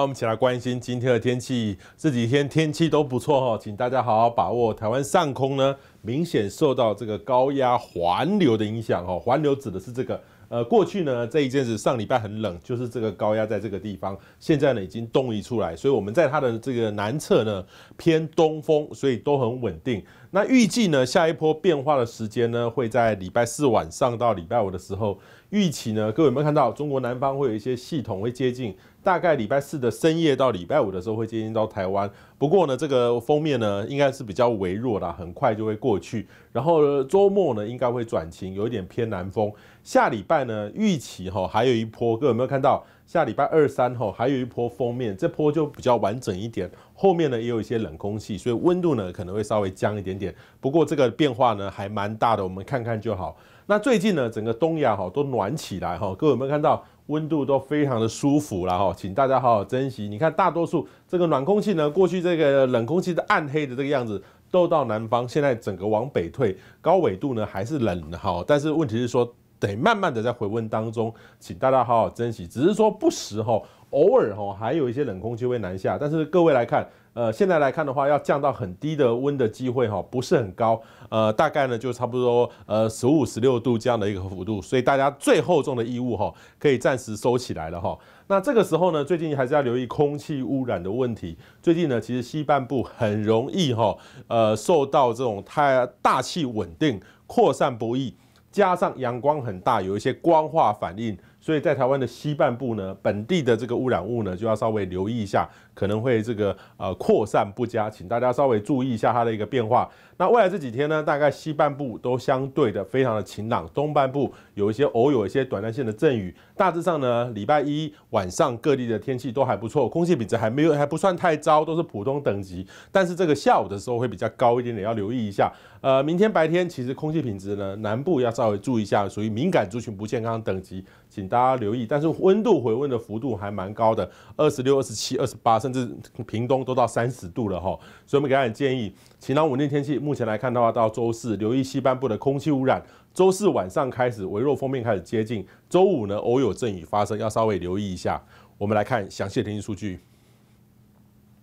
那我们一起来关心今天的天气。这几天天气都不错哈，请大家好好把握。台湾上空呢？明显受到这个高压环流的影响哦，环流指的是这个。呃，过去呢这一阵子上礼拜很冷，就是这个高压在这个地方，现在呢已经东移出来，所以我们在它的这个南侧呢偏东风，所以都很稳定。那预计呢下一波变化的时间呢会在礼拜四晚上到礼拜五的时候。预期呢各位有没有看到中国南方会有一些系统会接近？大概礼拜四的深夜到礼拜五的时候会接近到台湾。不过呢这个封面呢应该是比较微弱啦，很快就会过。过去，然后周末呢应该会转晴，有一点偏南风。下礼拜呢预期哈还有一波，各位有没有看到？下礼拜二三哈还有一波封面，这波就比较完整一点。后面呢也有一些冷空气，所以温度呢可能会稍微降一点点。不过这个变化呢还蛮大的，我们看看就好。那最近呢整个东亚哈都暖起来哈，各位有没有看到？温度都非常的舒服了哈，请大家好好珍惜。你看，大多数这个暖空气呢，过去这个冷空气的暗黑的这个样子，都到南方，现在整个往北退，高纬度呢还是冷哈，但是问题是说。得慢慢的在回温当中，请大家好好珍惜。只是说不时哈，偶尔哈，还有一些冷空气会南下，但是各位来看，呃，现在来看的话，要降到很低的温的机会哈，不是很高。呃，大概呢，就差不多呃十五、十六度这样的一个幅度，所以大家最厚重的衣物哈，可以暂时收起来了哈。那这个时候呢，最近还是要留意空气污染的问题。最近呢，其实西半部很容易哈，呃，受到这种太大气稳定扩散不易。加上阳光很大，有一些光化反应。所以在台湾的西半部呢，本地的这个污染物呢就要稍微留意一下，可能会这个呃扩散不佳，请大家稍微注意一下它的一个变化。那未来这几天呢，大概西半部都相对的非常的晴朗，东半部有一些偶有一些短暂性的阵雨。大致上呢，礼拜一晚上各地的天气都还不错，空气品质还没有还不算太糟，都是普通等级。但是这个下午的时候会比较高一点点，要留意一下。呃，明天白天其实空气品质呢，南部要稍微注意一下，属于敏感族群不健康等级，请。大家留意，但是温度回温的幅度还蛮高的，二十六、二十七、二十八，甚至屏东都到三十度了哈。所以，我们给大家建议，晴朗稳定天气，目前来看的话，到周四，留意西半部的空气污染。周四晚上开始，微弱风面开始接近，周五呢，偶有阵雨发生，要稍微留意一下。我们来看详细天气数据。